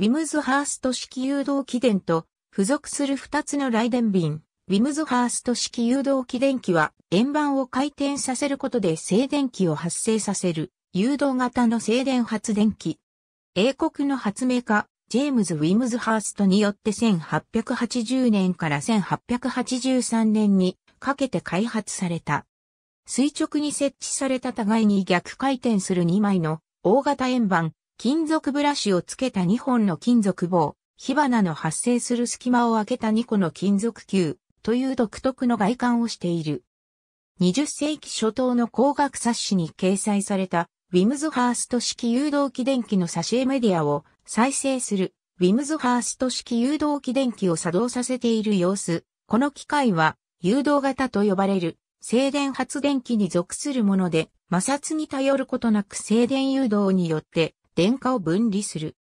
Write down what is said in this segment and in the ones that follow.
ウィムズハースト式誘導機電と付属する2つの雷電瓶、ウィムズハースト式誘導機電機は円盤を回転させることで静電気を発生させる誘導型の静電発電機。英国の発明家、ジェームズ・ウィムズハーストによって1880年から1883年にかけて開発された。垂直に設置された互いに逆回転する2枚の大型円盤金属ブラシをつけた2本の金属棒、火花の発生する隙間を開けた2個の金属球という独特の外観をしている。20世紀初頭の工学冊子に掲載されたウィムズハースト式誘導機電機の挿絵メディアを再生するウィムズハースト式誘導機電機を作動させている様子。この機械は誘導型と呼ばれる静電発電機に属するもので摩擦に頼ることなく静電誘導によって電荷を分離する。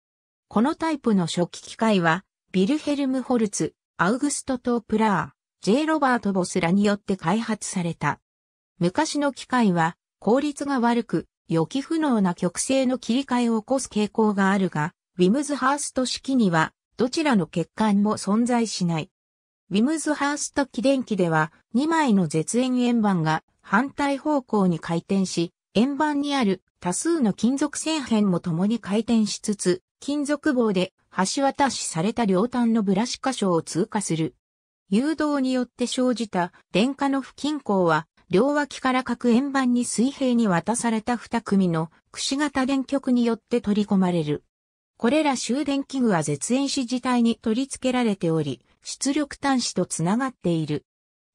このタイプの初期機械は、ビルヘルム・ホルツ、アウグスト・トープラー、J. ロバート・ボスらによって開発された。昔の機械は、効率が悪く、予期不能な曲性の切り替えを起こす傾向があるが、ウィムズハースト式には、どちらの欠陥も存在しない。ウィムズハースト起電機では、2枚の絶縁円盤が反対方向に回転し、円盤にある多数の金属線片も共に回転しつつ、金属棒で橋渡しされた両端のブラシ箇所を通過する。誘導によって生じた電荷の不均衡は、両脇から各円盤に水平に渡された二組の櫛型形電極によって取り込まれる。これら終電器具は絶縁紙自体に取り付けられており、出力端子とつながっている。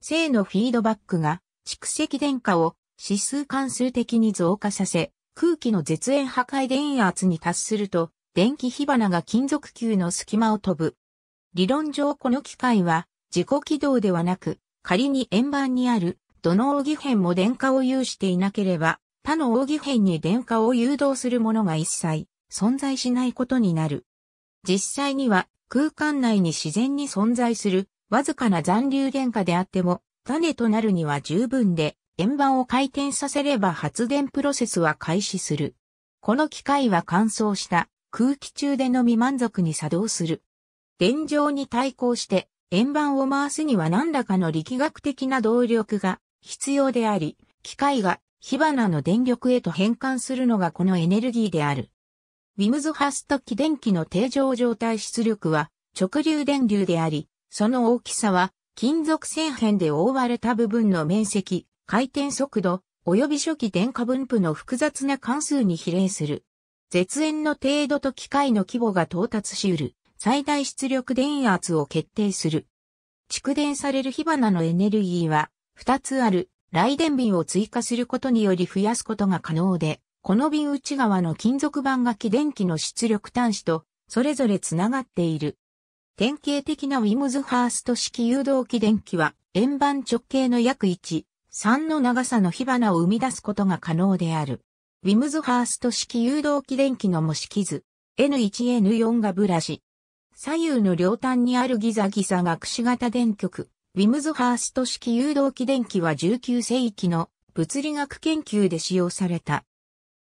正のフィードバックが蓄積電荷を指数関数的に増加させ、空気の絶縁破壊電圧に達すると、電気火花が金属球の隙間を飛ぶ。理論上この機械は、自己起動ではなく、仮に円盤にある、どの奥義辺も電荷を有していなければ、他の奥義辺に電荷を誘導するものが一切存在しないことになる。実際には空間内に自然に存在するわずかな残留電荷であっても種となるには十分で円盤を回転させれば発電プロセスは開始する。この機械は乾燥した空気中でのみ満足に作動する。電状に対抗して円盤を回すには何らかの力学的な動力が必要であり、機械が火花の電力へと変換するのがこのエネルギーである。ウィムズハスト機電気の定常状態出力は直流電流であり、その大きさは金属線辺で覆われた部分の面積回転速度、及び初期電荷分布の複雑な関数に比例する。絶縁の程度と機械の規模が到達し得る、最大出力電圧を決定する。蓄電される火花のエネルギーは、2つある、雷電瓶を追加することにより増やすことが可能で、この瓶内側の金属板が起電機の出力端子と、それぞれつながっている。典型的なウィムズハースト式誘導起電機は、円盤直径の約1、3の長さの火花を生み出すことが可能である。ウィムズハースト式誘導機電気の模式図、N1N4 がブラシ。左右の両端にあるギザギザがくし形電極。ウィムズハースト式誘導機電気は19世紀の物理学研究で使用された。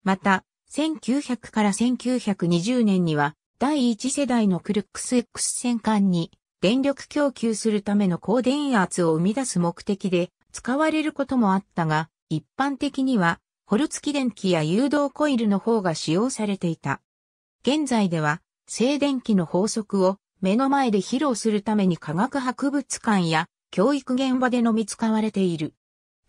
また、1900から1920年には、第1世代のクルックス X 戦艦に電力供給するための高電圧を生み出す目的で使われることもあったが、一般的には、ホルツキ電気や誘導コイルの方が使用されていた。現在では、静電気の法則を目の前で披露するために科学博物館や教育現場でのみ使われている。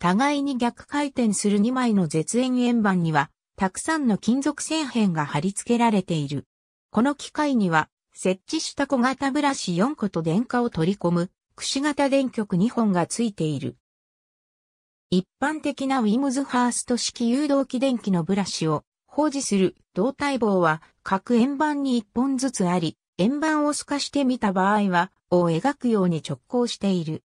互いに逆回転する2枚の絶縁円盤には、たくさんの金属線片が貼り付けられている。この機械には、設置した小型ブラシ4個と電荷を取り込む、櫛型電極2本がついている。一般的なウィムズハースト式誘導器。電気のブラシを保持する胴体棒は各円盤に一本ずつあり、円盤を透かしてみた場合は、を描くように直行している。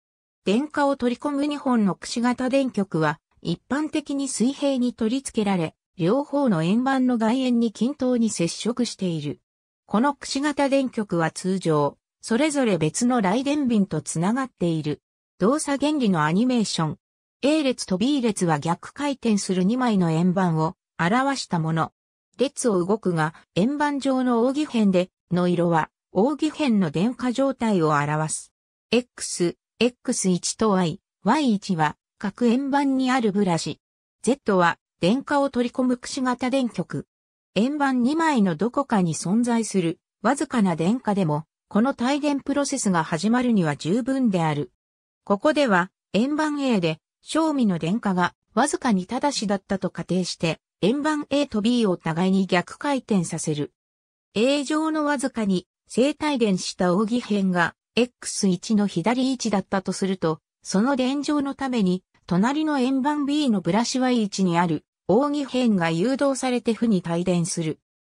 電荷を取り込む2本の櫛型電極は、一般的に水平に取り付けられ、両方の円盤の外縁に均等に接触している。この櫛型電極は通常、それぞれ別の雷電瓶とつながっている。動作原理のアニメーション、A 列と B 列は逆回転する2枚の円盤を表したもの。列を動くが、円盤上の扇辺で、の色は、扇辺の電荷状態を表す。X、X1 と Y、Y1 は、各円盤にあるブラシ。Z は、電荷を取り込む櫛型電極。円盤2枚のどこかに存在する、わずかな電荷でも、この帯電プロセスが始まるには十分である。ここでは、円盤 A で、正味の電荷がわずかに正しだったと仮定して、円盤 A と B を互いに逆回転させる。A 上のわずかに正体電した扇辺が X1 の左位置だったとすると、その電上のために、隣の円盤 B のブラシ Y 位置にある扇辺が誘導されて負に帯電する。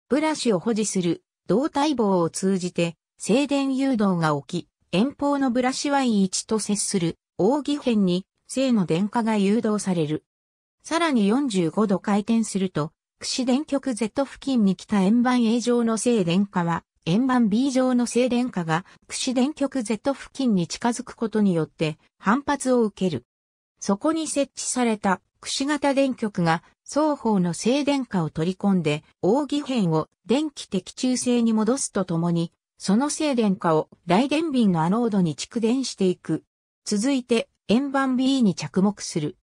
ブラシを保持する胴体棒を通じて静電誘導が起き、遠方のブラシ Y 位置と接する扇辺に正の電荷が誘導される。さらに45度回転すると、串電極 Z 付近に来た円盤 A 上の正電荷は、円盤 B 上の正電荷が串電極 Z 付近に近づくことによって反発を受ける。そこに設置された串型電極が双方の正電荷を取り込んで扇辺を電気的中性に戻すとともに、その正電荷を大電瓶のアノードに蓄電していく。続いて円盤 B に着目する。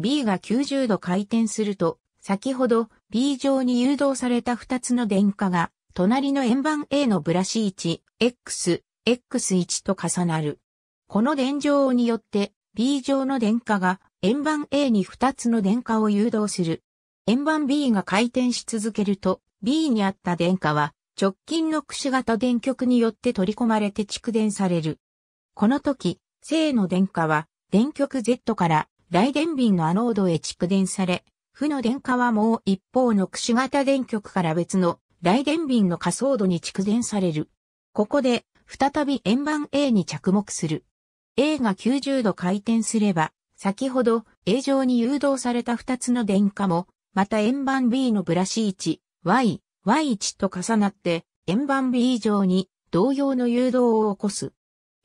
B が90度回転すると、先ほど B 上に誘導された2つの電荷が、隣の円盤 A のブラシ位置、X、X1 と重なる。この電状によって、B 上の電荷が円盤 A に2つの電荷を誘導する。円盤 B が回転し続けると、B にあった電荷は直近の串型電極によって取り込まれて蓄電される。この時、正の電荷は電極 Z から雷電瓶のアノードへ蓄電され、負の電荷はもう一方の櫛型電極から別の雷電瓶の仮想度に蓄電される。ここで再び円盤 A に着目する。A が90度回転すれば、先ほど A 上に誘導された2つの電荷も、また円盤 B のブラシ1、Y、Y1 と重なって、円盤 B 上に同様の誘導を起こす。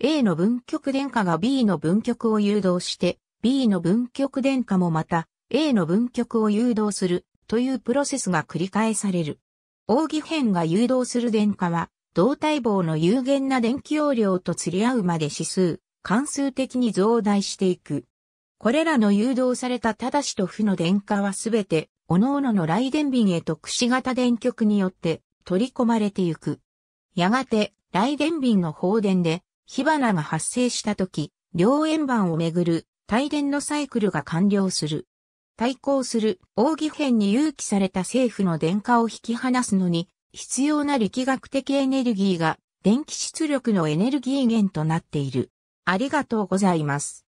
A の分極電荷が B の分極を誘導して、B の分極電荷もまた A の分極を誘導するというプロセスが繰り返される。奥義辺が誘導する電荷は、動体棒の有限な電気容量と釣り合うまで指数、関数的に増大していく。これらの誘導された正しと負の電荷はすべて、各々の雷電瓶へと串型電極によって取り込まれていく。やがて、雷電瓶の放電で、火花が発生した時、両円盤をめぐる帯電のサイクルが完了する。対抗する奥義編に誘起された政府の電荷を引き離すのに必要な力学的エネルギーが電気出力のエネルギー源となっている。ありがとうございます。